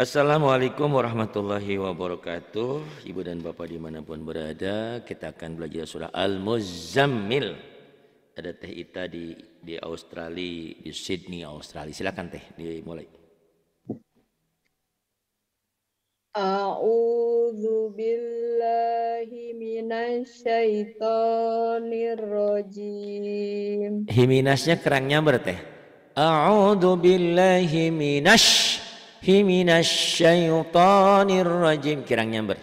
Assalamualaikum warahmatullahi wabarakatuh Ibu dan Bapak dimanapun berada Kita akan belajar surah Al-Muzammil Ada Teh Ita di, di Australia Di Sydney, Australia Silakan Teh, dimulai A'udzu billahi minasyaitonir rajim Himinasnya kerangnya berteh أعوذ بالله من من الشيطان الرجيم kirang nyamber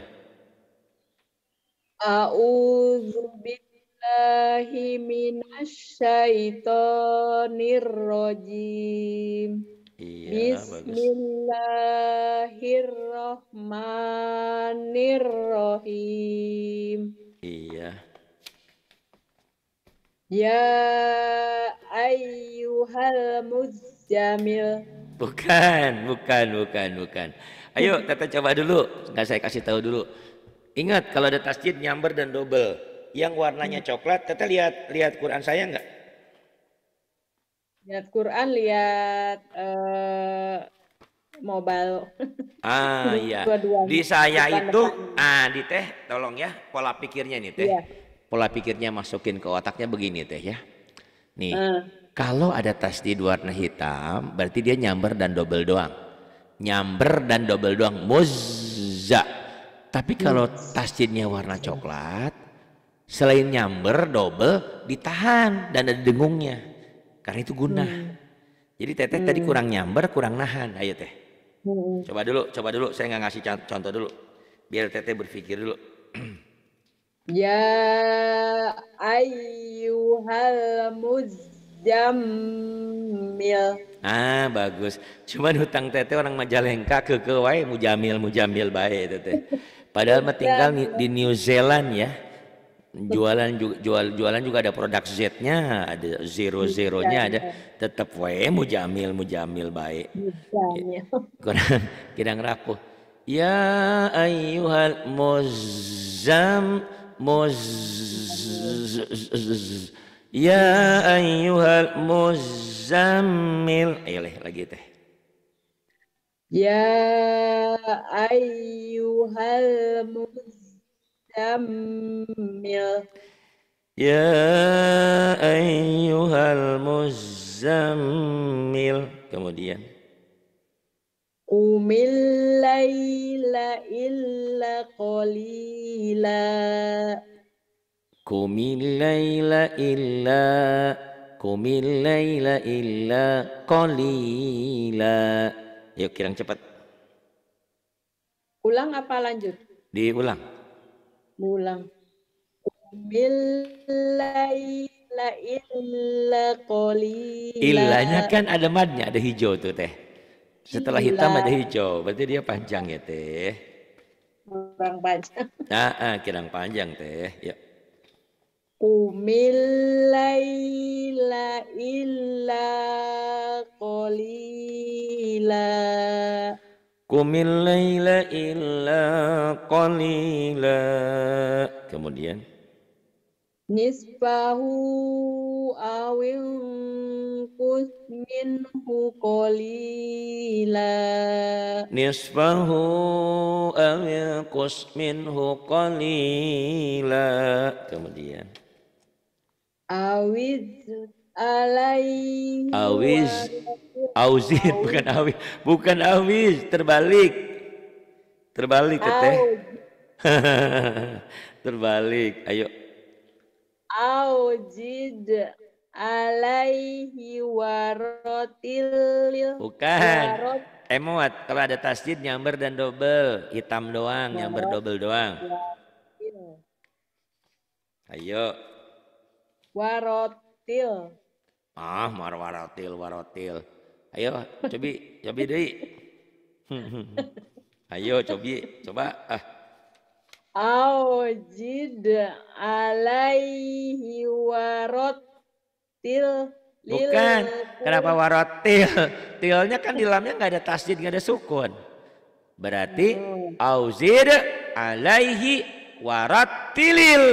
أعوذ بالله من الشيطان الرجيم Iya, Bismillahirrahmanirrahim. Iya. Ya ayyuhal muzzamil. Bukan, bukan, bukan, bukan. Ayo tata coba dulu, nggak saya kasih tahu dulu. Ingat kalau ada tasjid nyamber dan double, yang warnanya coklat, tata lihat lihat Quran saya enggak? Lihat Quran, lihat uh, mobile. Ah iya. Di saya itu ah di teh tolong ya pola pikirnya nih teh. Iya pola pikirnya masukin ke otaknya begini teh ya. Nih, uh. kalau ada tas di warna hitam, berarti dia nyamber dan double doang. Nyamber dan double doang, muzza. Tapi kalau jinnya warna coklat, selain nyamber, double, ditahan dan ada dengungnya. Karena itu guna. Hmm. Jadi teteh tadi hmm. kurang nyamber, kurang nahan. Ayo teh. Hmm. Coba dulu, coba dulu. Saya nggak ngasih contoh dulu. Biar teteh berpikir dulu. Ya ayuhal mujamil. Ah, bagus. Cuman hutang teteh orang Majalengka ke ke wae mujamil mujamil baik teteh. Padahal mah tinggal di New Zealand ya. Jualan juga jual jualan juga ada produk Z-nya, ada zero zero nya iya, ada. Iya. Tetap wae mujamil mujamil baik. Kurang kira rapuh. Ya ayyuhal muzammil muz ya ayyuhal muzzammil ayo leh lagi teh ya ayyuhal muzzammil ya ayyuhal muzzammil kemudian قم الليل إلا قليلا قم الليل إلا قم الليل إلا قليلا Yuk kirang cepat. Ulang apa lanjut? Diulang. Ulang. Kumillaila illa qalila. Illanya kan ada madnya, ada hijau tuh teh. Setelah hitam ada iya. hijau, berarti dia panjang ya teh. Kurang panjang. Nah, ah, kirang panjang teh. Ya. Kumilaila illa qalila. Kumilaila illa qalila. Kemudian Nisbahu awin minhu qalila Nisbahu awin minhu qalila kemudian awiz alai. awiz auzid bukan awiz bukan awiz terbalik terbalik teteh terbalik ayo au jid alaihi warotil bukan emot kalau ada tasjid nyamber dan dobel hitam doang nyamber dobel doang ayo warotil ah marwarotil warotil ayo cobi cobi deh ayo cobi coba ah Aujid alaihi warotil Bukan. Kenapa warotil? Tilnya kan di lamnya nggak ada tasjid nggak ada sukun. Berarti hmm. alaihi alaihi waratilil.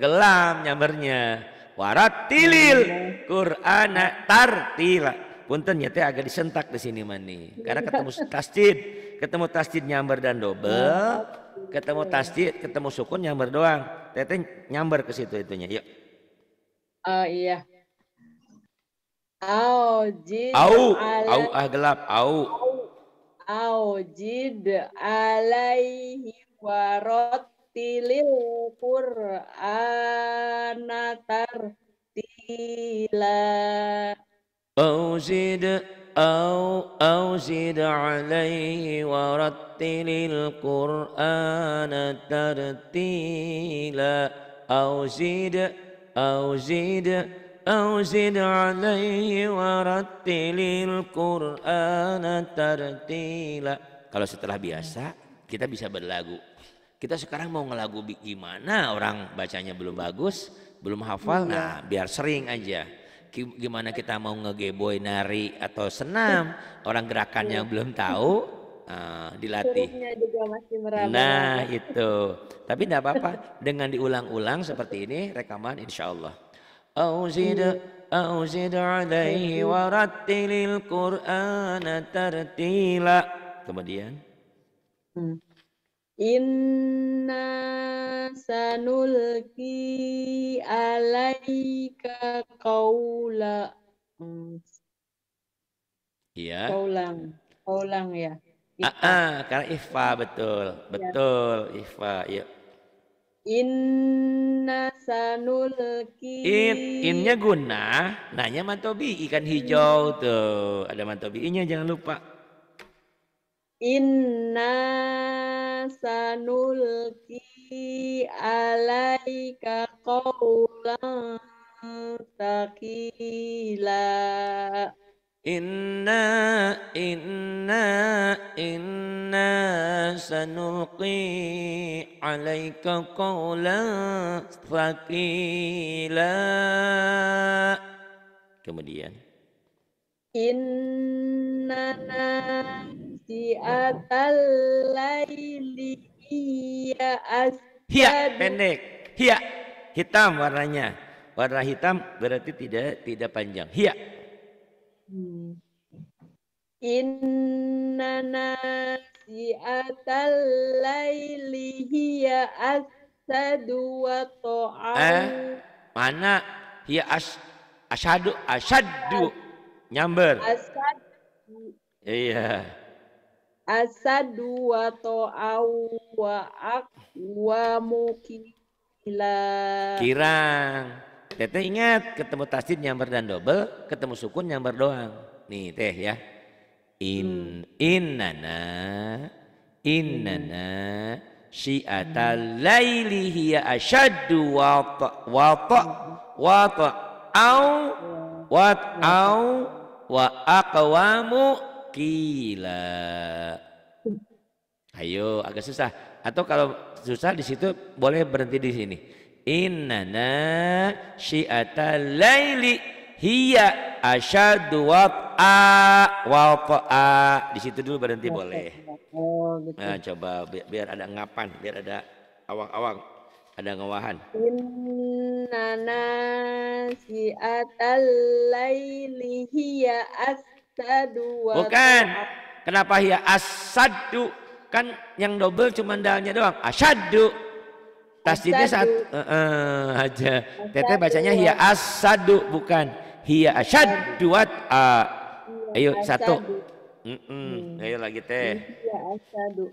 Gelam nyambernya. Waratilil Quran hmm. Qur'ana tartila. Punten ya teh agak disentak di sini mani. Karena ketemu tasjid, ketemu tasjid nyamber dan dobel, hmm ketemu iya. tasdid, ketemu sukun nyamber doang. Teteh nyamber ke situ itunya. Yuk. Oh iya. Au jid au au ah gelap au au jid alaihi warotilil qur'anatar tila au jid أو أو زد عليه ورتل القرآن ترتيلا أو زد أو زد أو زد عليه ورتل القرآن ترتيلا kalau setelah biasa kita bisa berlagu kita sekarang mau ngelagu gimana orang bacanya belum bagus belum hafal iya. nah biar sering aja gimana kita mau ngegeboy nari atau senam orang gerakannya iya. belum tahu uh, dilatih juga masih nah itu tapi tidak apa-apa dengan diulang-ulang seperti ini rekaman insya Allah iya. iya. kemudian hmm. Inna sanulki alaika kaula. Iya. Kaulang. Kaulang ya. Ah, ah, karena ifa betul. Iya. Betul, ya. ifa. Iya. Inna sanulki. In, innya guna, nanya mantobi ikan hijau tuh. Ada mantobi. Inya jangan lupa. Inna sanulki alaika qawlan taqila Inna inna inna sanulqi alaika qawlan taqila Kemudian Inna Siat laili iya as Hiya, pendek. Hiya, hitam warnanya. Warna hitam berarti tidak tidak panjang. Hiya. Hmm. Innana siatal laili hiya asadu wa ta'am. Eh, mana? Hiya as, asadu, asadu. Nyamber. Asadu. Iya asadu wa ta'au wa ak wa mukila. Kirang. Teteh ingat ketemu tasdid nyamber dan dobel, ketemu sukun nyamber doang. Nih teh ya. In inana hmm. inana innana syi'atal hmm. laili hiya asyaddu wa ta wa ta wa ta'au hmm. wa ta'au wa aqwamu qila. Hmm. Ayo agak susah. Atau kalau susah di situ boleh berhenti di sini. Innana syi'ata laili hiya asyadu wa'a wa'a. Di situ dulu berhenti boleh. Oh, gitu. Nah, coba biar ada ngapan, biar ada awang-awang, ada ngawahan. Innana syi'ata laili hiya as Bukan. Kenapa ya asadu? Kan yang double cuma dalnya doang. Asadu. Tasdidnya saat uh, uh, aja. Tete bacanya hiya asadu bukan hiya asadu wat a. Ayo satu. Mm -mm. Ayo lagi teh. Hiya asadu.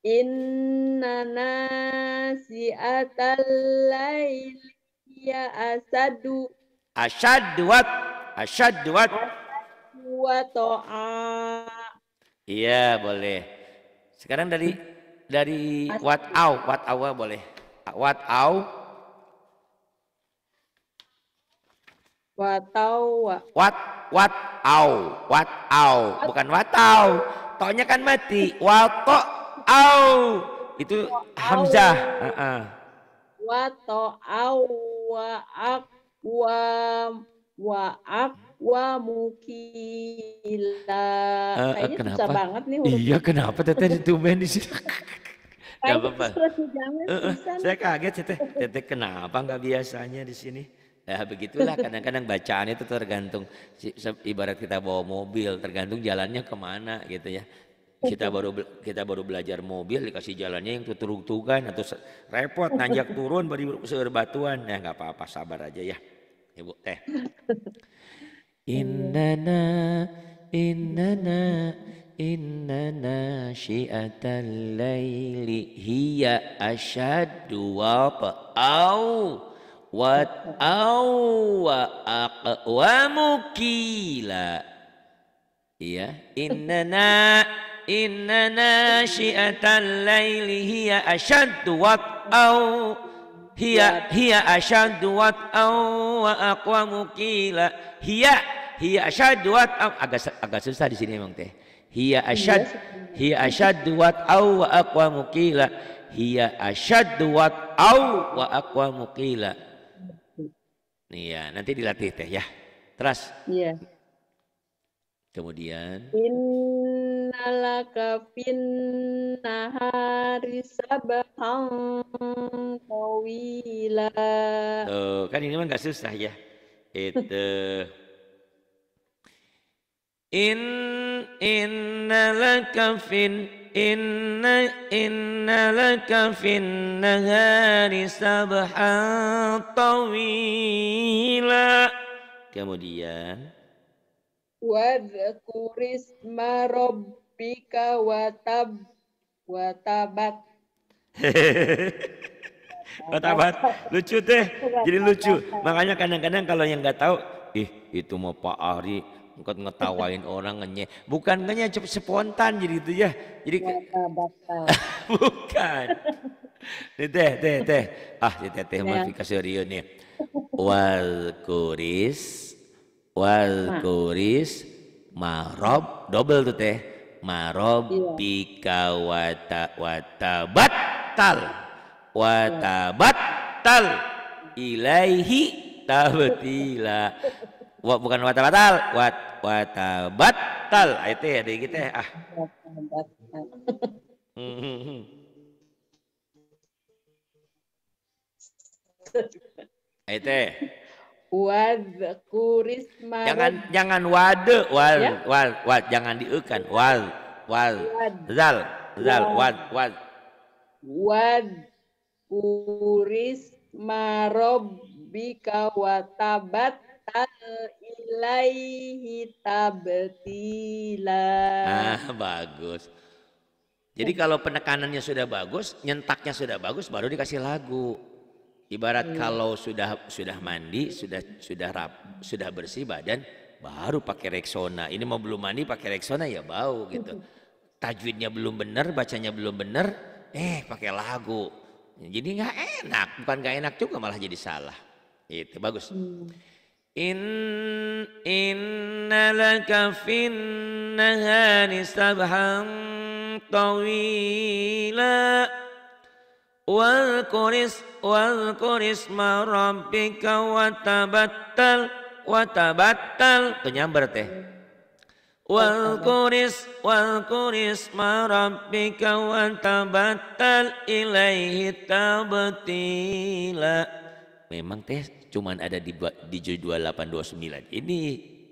Inna si'atal lail ya asadu. Asadu wat wa to'a. Iya, boleh. Sekarang dari dari what au, what awa boleh. What au? Watau. Wat wat au, wat au, bukan au. Tonya kan mati. Wato au. Itu hamzah. Wat to au wa ak wa wa ak wa mukila. Uh, Kayaknya kenapa? susah banget nih huruf. Iya, kenapa teteh ditumen di sini? Gak apa-apa. Uh, saya kaget teteh. Teteh kenapa nggak biasanya di sini? Ya begitulah kadang-kadang bacaan itu tergantung ibarat kita bawa mobil tergantung jalannya kemana gitu ya kita baru kita baru belajar mobil dikasih jalannya yang teruk tukan atau repot nanjak turun beri batuan ya nggak apa-apa sabar aja ya ibu teh إننا إننا إن ناشئة الليل هي أشد وطئا وطئا وأقوم قيلا يا إننا إن ناشئة الليل هي أشد وطئا hiya ya. hiya asyaddu wa aqwa mukila hiya hiya asyaddu wa agak agak susah di sini emang teh hiya iya, asyad hiya asyaddu wa aqwa qila hiya asyaddu wa aqwa mukila iya. Nih ya, nanti dilatih teh ya. terus Iya. Yeah. Kemudian innalaka nahari sabahan tawila. Oh kan ini mah gak susah ya. Itu In innalaka fin inna innalaka nahari sabhan tawila. Kemudian Wadkuris marobika watab watabat. watabat. Lucu teh, Jadi lucu. Makanya kadang-kadang kalau yang nggak tahu, ih itu mau Pak Ari ngikut ngetawain orang ngenye. Bukan cepet spontan jadi itu ya. Jadi bukan. Nih teh teh teh. Ah, teh teh ya. mah kasih nih. Wal kuris Wadkuris nah. marob double tuh teh marobika iya. wata wata batal ilaihi tabtila Wah, bukan watabatal wat batal itu ya dikit ya ah Ayo Wadkurisma. Jangan jangan wade wal ya? wal wad jangan diukan wal wal zal zal wad wad wad kurisma robbika watabat ilaihi tabtila. Ah, bagus. Jadi ya. kalau penekanannya sudah bagus, nyentaknya sudah bagus, baru dikasih lagu. Ibarat iya. kalau sudah sudah mandi, sudah sudah rap, sudah bersih badan, baru pakai reksona Ini mau belum mandi pakai reksona ya bau gitu. Tajwidnya belum benar, bacanya belum benar, eh pakai lagu. Jadi nggak enak, bukan nggak enak juga malah jadi salah. Itu bagus. Hmm. In Inna Laka finnahani sabhan tawila. Walkuris walkuris اسم watabattal watabattal itu nyamber teh Walkuris walkuris اسم watabattal ilaihi tabatila memang teh cuman ada di di 2829 ini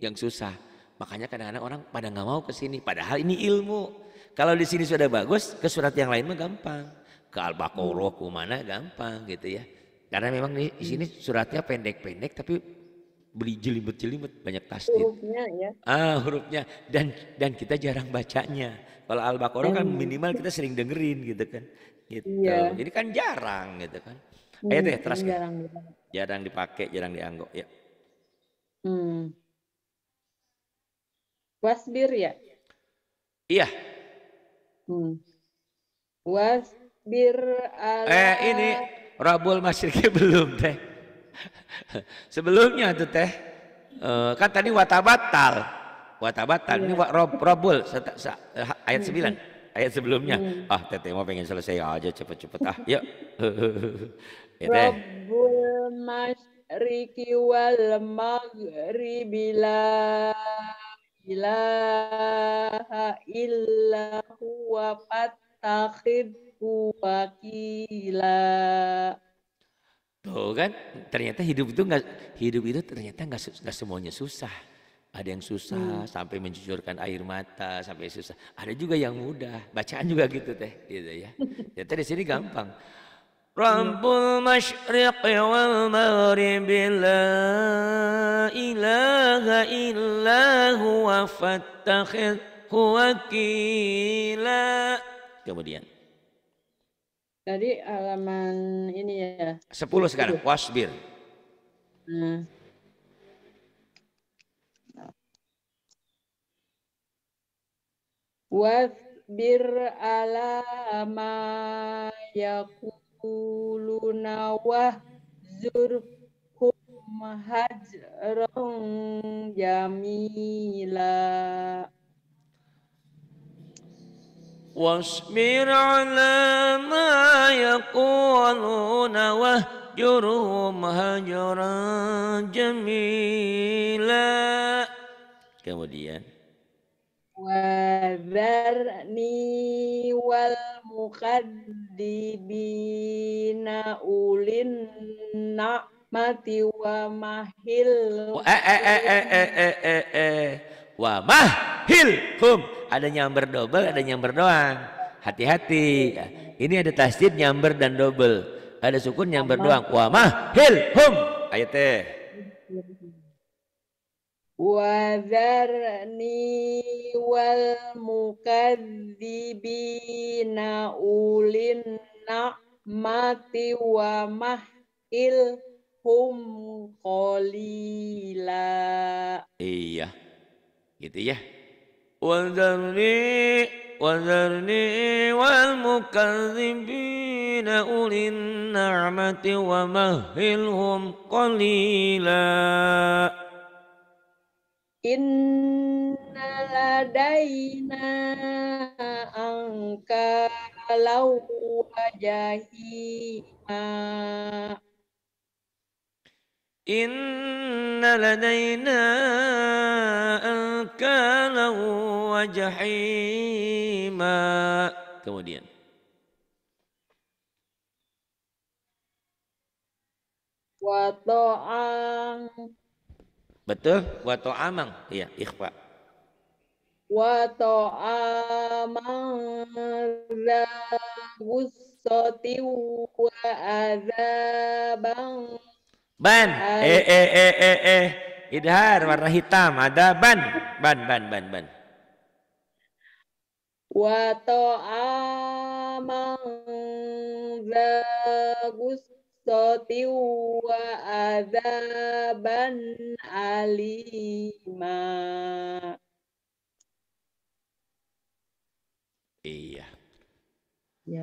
yang susah makanya kadang-kadang orang pada nggak mau ke sini padahal ini ilmu kalau di sini sudah bagus ke surat yang lain mah gampang ke Al-Baqarah ke mana gampang gitu ya. Karena memang di, di sini suratnya pendek-pendek tapi beli jelimet-jelimet banyak tasdid. Hurufnya ya. Ah, hurufnya dan dan kita jarang bacanya. Kalau Al-Baqarah kan minimal kita sering dengerin gitu kan. Gitu. Iya. Jadi kan jarang gitu kan. Hmm, Ayo deh, ya, terus jarang, kan? jarang dipakai, jarang dianggok. ya. Hmm. Wasbir ya? Iya. Hmm. Was bir ala... eh ini Rabul masih belum teh sebelumnya tuh teh eh, kan tadi watabatal watabatal ini iya. wa, rob, Rabul eh, ayat 9 hmm. ayat sebelumnya hmm. ah teteh mau pengen selesai aja cepet-cepet ah yuk ya, Rabbul Masyriki wal Maghribi la ilaha illa huwa fat takhidhu wakila. Tuh kan, ternyata hidup itu enggak hidup itu ternyata enggak enggak semuanya susah. Ada yang susah hmm. sampai mencucurkan air mata, sampai susah. Ada juga yang mudah. Bacaan juga gitu teh, gitu ya. Ya di sini gampang. Rabbul masyriq wal maghrib la ilaha illa huwa fattakhidhu wakila kemudian. Tadi halaman ini ya. Sepuluh sekarang. Wasbir. Hmm. Wasbir ala ma yakuluna wahzurhum hajran jamila. Wasbir Allah yang Kau luna, wajrom wa bar niwal mukad Eh eh eh eh eh eh eh, eh. wamah hil hum ada nyamber double ada nyamber doang hati-hati ini ada tasjid nyamber dan double ada sukun nyamber doang wa mah hil hum ayat teh Wazarni wal mukadibina ulin mati wa hil hum qalila. Iya. Gitu ya. وذرني وذرني والمكذبين أولي النعمة ومهلهم قليلا إن لدينا أنكالا وجهيما إن لدينا أنكالا وجحيما kemudian Wato'ang Betul, wato'amang Iya, ikhfa Wato'amang La gussati wa azabang Ban. Eh eh eh eh eh. Idhar warna hitam. Ada ban. Ban ban ban ban. Wa ta'aman za gussati wa adzaban alima. Iya. Ya.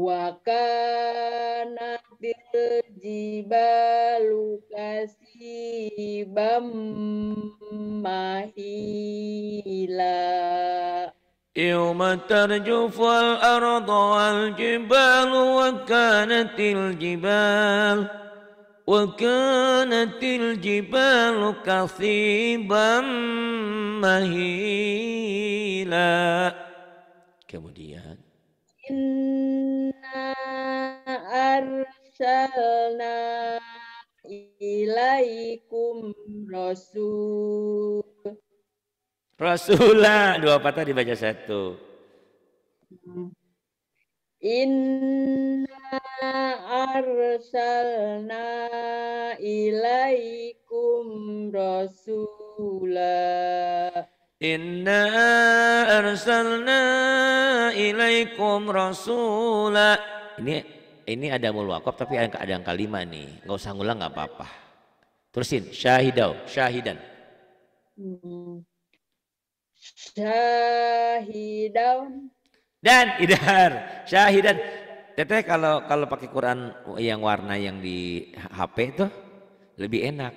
Wakana tirji balu kasih bamahila. Yawma tarjufu al-arada wal-jibal Wa kanatil jibal Wa kanatil jibal Kasiban mahila Kemudian arsalna ilaikum rasul. Rasulah dua patah dibaca satu. Inna arsalna ilaikum rasulah. Inna arsalna ilaikum rasulah. Ini ini ada mul tapi ada, ada angka nih nggak usah ngulang nggak apa-apa terusin syahidau syahidan syahidau dan idhar syahidan teteh kalau kalau pakai Quran yang warna yang di HP itu lebih enak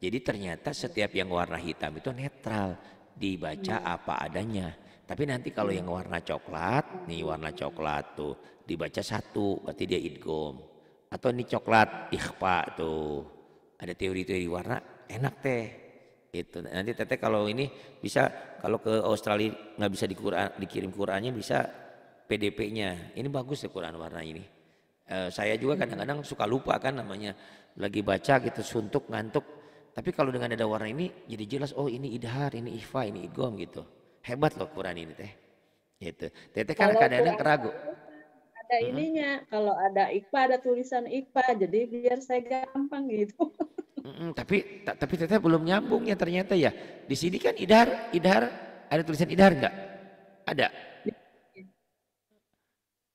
jadi ternyata setiap yang warna hitam itu netral dibaca hmm. apa adanya tapi nanti kalau yang warna coklat, nih warna coklat tuh dibaca satu, berarti dia idgom. Atau ini coklat ikhfa tuh. Ada teori-teori warna enak teh. Itu nanti teteh kalau ini bisa kalau ke Australia nggak bisa di Quran, dikirim Qurannya bisa PDP-nya. Ini bagus ya Quran warna ini. E, saya juga kadang-kadang suka lupa kan namanya lagi baca gitu suntuk ngantuk tapi kalau dengan ada warna ini jadi jelas oh ini idhar, ini ikhfa, ini idgom gitu. Hebat loh Quran ini teh. itu Teteh kan kadang-kadang keragu Ada ininya, hmm kalau ada IKPA ada tulisan IKPA, jadi biar saya gampang gitu. Mm-mm, tapi tapi teteh belum nyambung ya ternyata ya. Di sini kan idhar idhar ada tulisan idhar nggak Ada.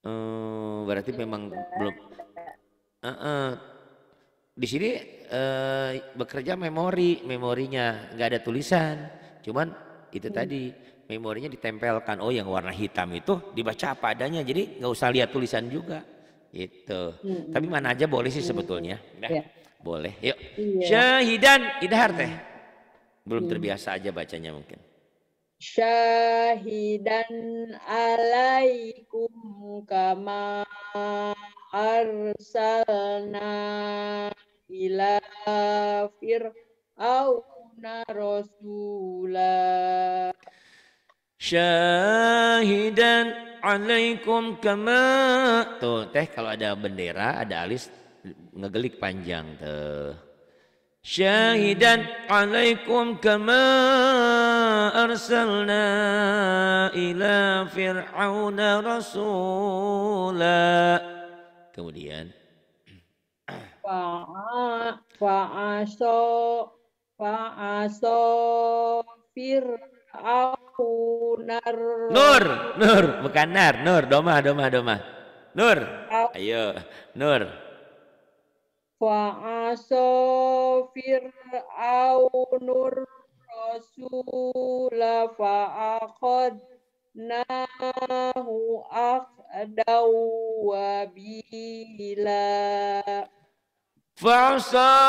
Hmm, berarti memang ada. belum. Uh, uh, di sini uh, bekerja memori, memorinya nggak ada tulisan, cuman itu hmm. tadi memorinya ditempelkan. Oh yang warna hitam itu dibaca apa adanya. Jadi nggak usah lihat tulisan juga. Itu. Hmm. Tapi mana aja boleh sih sebetulnya. Nah, ya. Boleh. Yuk. Iya. Syahidan idhar teh. Hmm. Belum hmm. terbiasa aja bacanya mungkin. Syahidan alaikum kama arsalna ila fir'auna rasulah syahidan alaikum kama tuh teh kalau ada bendera ada alis ngegelik panjang tuh syahidan alaikum kama arsalna ila fir'auna rasula kemudian fa'a fa'aso fa'aso fir'aun aku Nar Nur Nur bukan Nar Nur Doma Doma Doma Nur ayo Nur Fa'aso fir'aunur rasula fa'akad nahu akhdaw wabila فعصى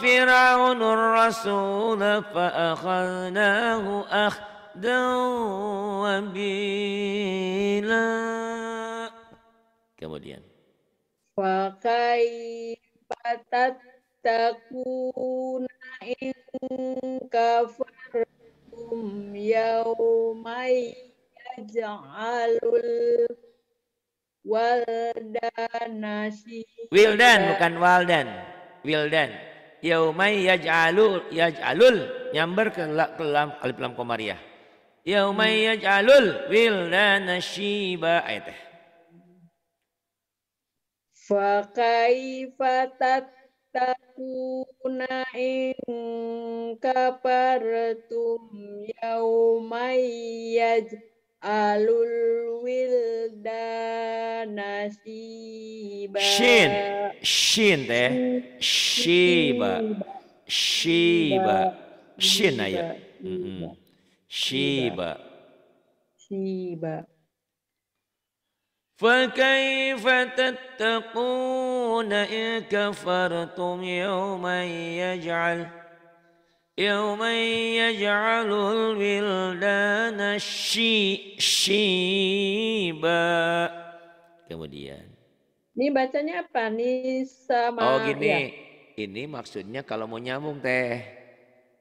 فرعون الرسول فأخذناه أخذ وبيلا kemudian fakaifatat takuna in kafartum yaumai yaj'alul waldanasi wildan bukan waldan wildan yaumai yaj'alul yaj'alul nyamber ke dalam alif lam komariah ya. Hmm. jalul wil dan shiba ayat teh takuna ing tatakuna in kafartum yauma wil dan shiba shin shin teh shiba shiba shin ayat mm Shiba. Shiba. فكيف تتقون إن كفرتم يوما يجعل يوما يجعل الولدان شي شيبا kemudian ini bacanya apa sama. oh gini ya. ini maksudnya kalau mau nyambung teh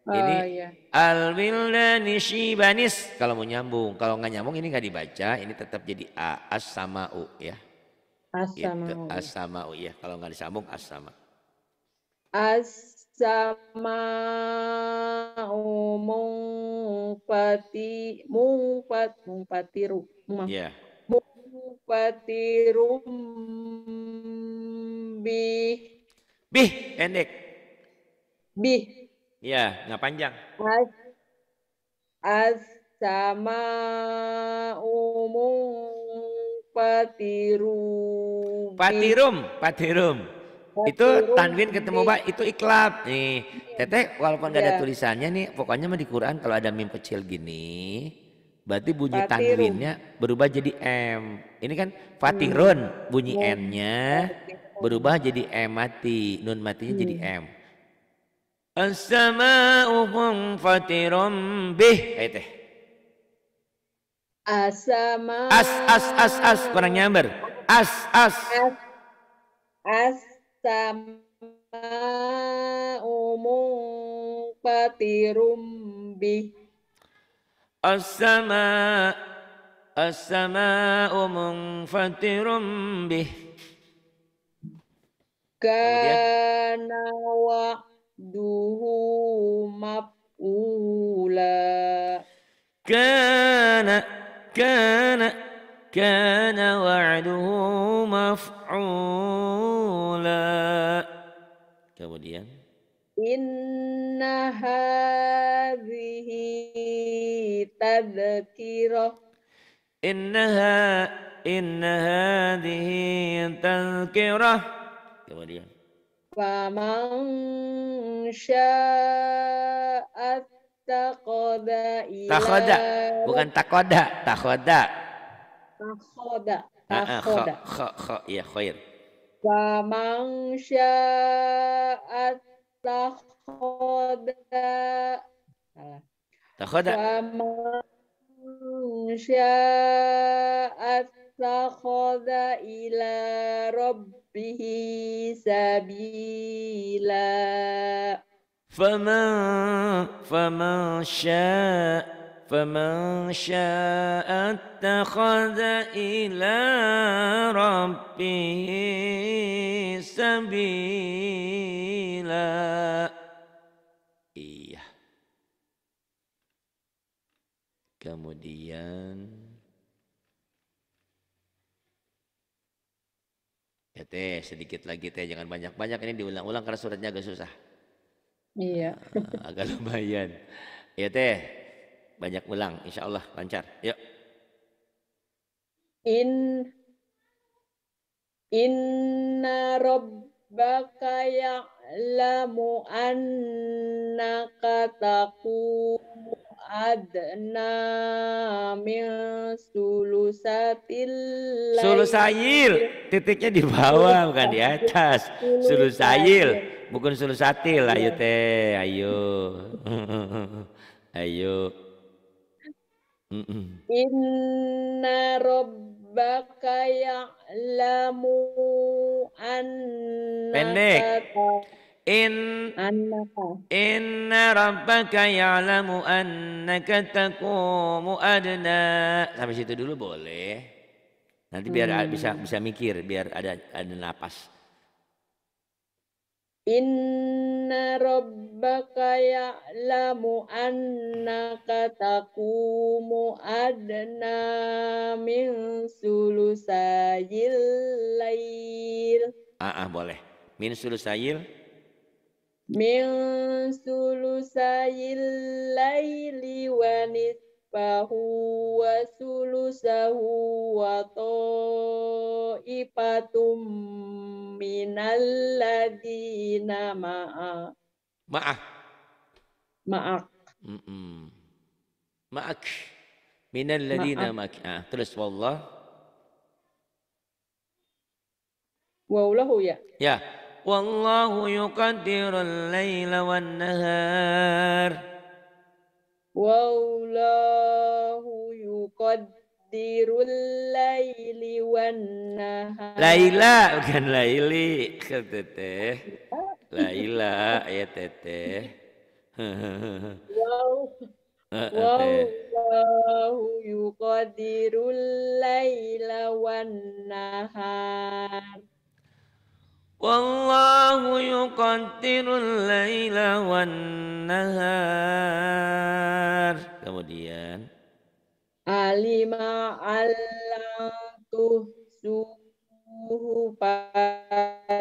ini oh, iya. al wildani shibanis kalau mau nyambung, kalau nggak nyambung ini nggak dibaca, ini tetap jadi a as sama u ya. As sama gitu. u. Iya. As sama u ya, kalau nggak disambung as sama. As umum pati mumpat mungfatiru mung, yeah. Iya. mungfatirum bi bi pendek bi Iya, nggak panjang. As, as sama umum Patirum, patirum. patirum. Itu tanwin ketemu ba itu iklab nih. Teteh walaupun nggak ya. ada iya. tulisannya nih, pokoknya mah di Quran kalau ada mim kecil gini, berarti bunyi patirum. tanwinnya berubah jadi m. Ini kan hmm. fatirun, bunyi ya. n-nya iya, berubah jadi m e mati, nun matinya hmm. jadi m. As-sama'u munfatirun bih. Itu. Asama. As as as as kurang nyamber. As as. As samau munfatirun bih. As-sama' as-sama'u munfatirun bih. Kana مده مفعولا كان كان كان وعده مفعولا kemudian إن هذه تذكرة إنها إن هذه تذكرة kemudian Faman sya'at takoda ila Takoda, bukan takoda, takoda. Takoda, ah, ah, takoda. Kho, kho, iya khair. Faman sya'at takoda. Salah. Takoda. Faman sya'at takoda ila rabbi ربه سبيلا فمن فمن شاء فمن شاء اتخذ إلى ربه سبيلا kemudian teh sedikit lagi teh jangan banyak-banyak ini diulang-ulang karena suratnya agak susah iya ah, agak lumayan ya teh banyak ulang insya Allah lancar yuk in inna rabbaka lamu annaka taqumu adna min sulusatil sulusayil titiknya di bawah bukan di atas sulusayil bukan sulusatil ayo iya. teh ayo ayo inna rabbaka ya'lamu annaka pendek In, inna rabbaka ya'lamu annaka تقوم adna sampai situ dulu boleh nanti biar hmm. bisa bisa mikir biar ada ada napas Inna rabbaka ya'lamu annaka taqumu adna min sulusayil lail. Ah, ah boleh. Min sulusayil min sulusayil laili wa nisfahu wa sulusahu wa ta'ifatum minal ladina ma'a ma'a ma'ak ma'ak minal ladina ma'ak ah, terus wallah waulahu ya ya والله يقدر الليل والنهار والله يقدر الليل والنهار ليلى bukan Laili teteh Laila ya teteh Wallahu yuqadirul laila wan nahar والله يقدر الليل والنهار kemudian alima allam tuhsuhu fataba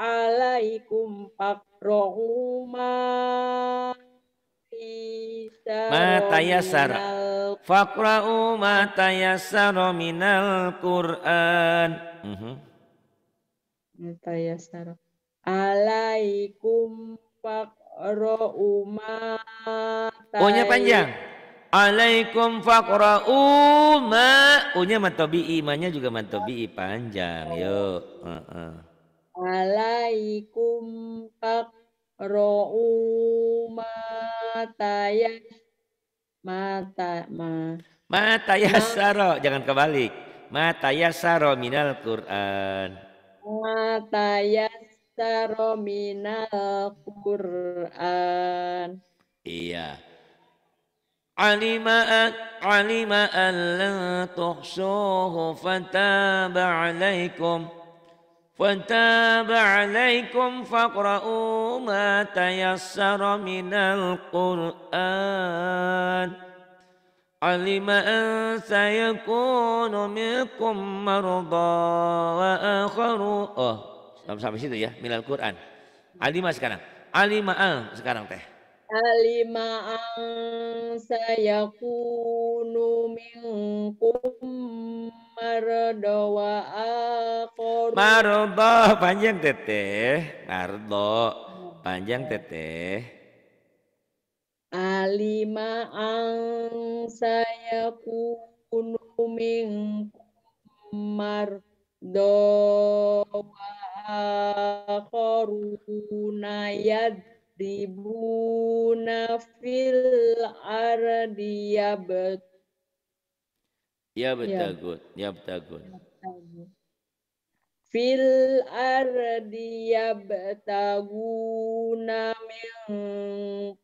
alaikum fakrohu ma matayasara fakra'u matayasara minal qur'an uh mhm. -huh. Mutayasara. Alaikum faqra'u ma Ohnya panjang. Alaikum faqra'u ma. Ohnya matobi Imannya juga matobi panjang. Yuk. Uh -uh. Alaikum faqra'u ma Mata ma. Mata yasaro. Jangan kebalik. Mata yasaro minal Qur'an. ما tayassara minal Qur'an. Iya. Alima alima an lan tuhsuhu fataba alaikum فتاب عليكم فاقرؤوا ما تيسر من القرآن علم أن سيكون منكم مرضى وآخر oh sampai situ ya milal Quran alima sekarang alima al sekarang teh alima an sayakunu minkum marada wa akhar marada panjang teteh marada panjang teteh alima ang sayakunu minkum mardo wa yad dibuna fil ardi ya yabtagut ya fil ardi yabtaguna min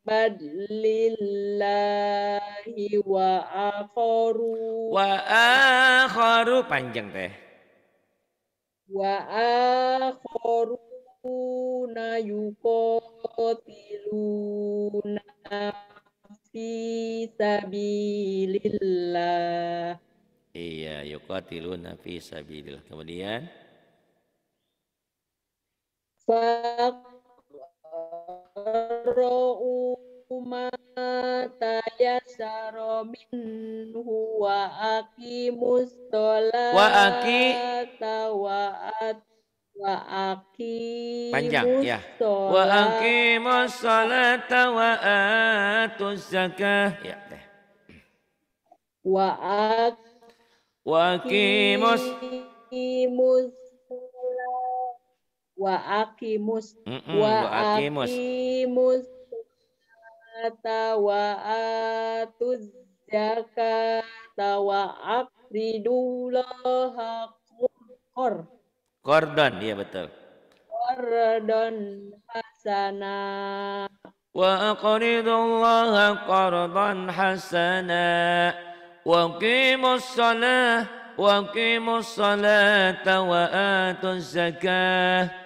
fadlillahi wa akharu wa akharu panjang teh wa akharu na yuqatiluna fi sabilillah iya yuqatiluna fi sabilillah kemudian faqra'u ma tayassara minhu wa aqimus sholata wa aqi wa aqimus panjang ya wa aqimus sholata wa atuz zakah ya teh wa aqimus wa akimus wa akimus salata wa atuz zakata wa aqridullaha qur Kordon, iya betul. Kordon hasana. Wa aqridullaha qardan hasana. Wa qimus salah wa qimus salata wa atuz zakah.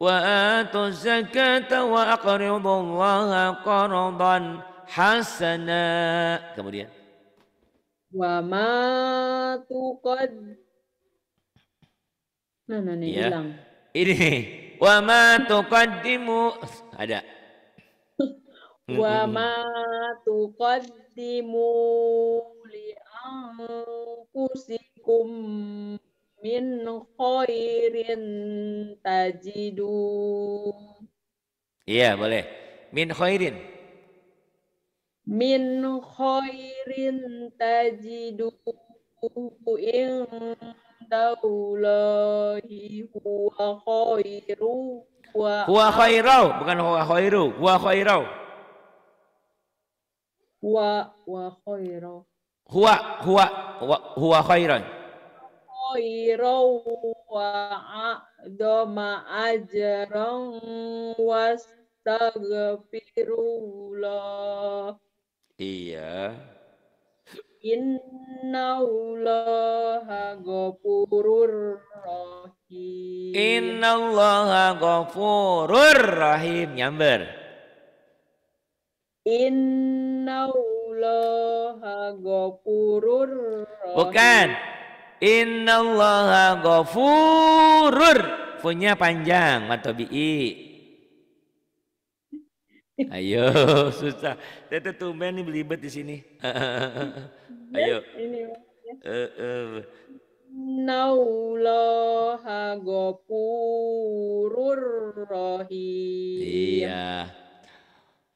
وآتوا الزكاة وأقرضوا الله قرضا حسنا kemudian وما تقد mana nih ya. hilang ini وما تقدموا ada وما تقدموا لأنفسكم min khairin tajidu. Iya, boleh. Min khairin. Min khairin tajidu in huwa khairu wa huwa khairu bukan huwa khairu huwa khairau. huwa khairu huwa huwa huwa khairan yaraw wa a'dama ajran wastaghfirullah. Iya. Innallaha ghafurur rahim. Innallaha ghafurur rahim. Nyamber. Innallaha ghafurur rahim. Bukan. Innallaha ghafurur. Punya panjang atau bi. Ayo, susah. Tete tumben nih belibet di sini. Ayo. Eh, eh. Naulaha gopurur rahim. Iya.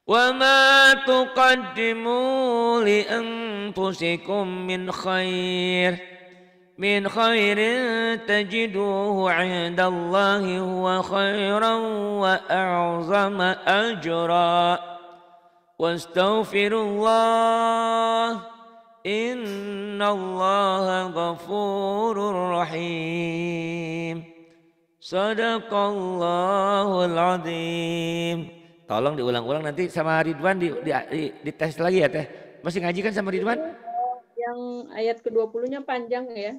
Wa ma tuqaddimu li anfusikum min khair. من خير تجدوه عند الله هو خيرا وأعظم أجرا واستغفروا الله إن الله غفور رحيم صدق الله العظيم tolong diulang-ulang nanti sama Ridwan di, di, di, di tes lagi ya teh masih ngaji kan sama Ridwan yang ayat ke-20-nya panjang ya.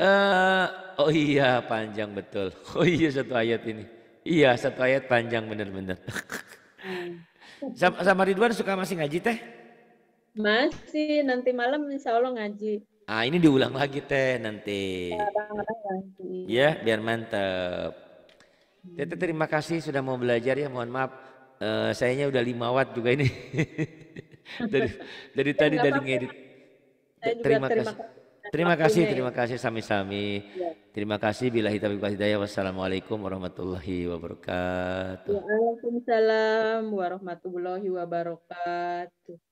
Uh, oh iya panjang betul. Oh iya satu ayat ini. Iya satu ayat panjang benar-benar. Hmm. sama, sama Ridwan suka masih ngaji teh? Masih nanti malam insya Allah ngaji. Ah ini diulang lagi teh nanti. Ya biar mantep. Tete terima kasih sudah mau belajar ya mohon maaf uh, sayanya udah lima watt juga ini dari dari tadi dari ngedit terima, terima kasih. Terima kasih, terima kasih sami-sami. Iya. Terima kasih bila hitam hidayah. Wassalamualaikum warahmatullahi wabarakatuh. Waalaikumsalam warahmatullahi wabarakatuh.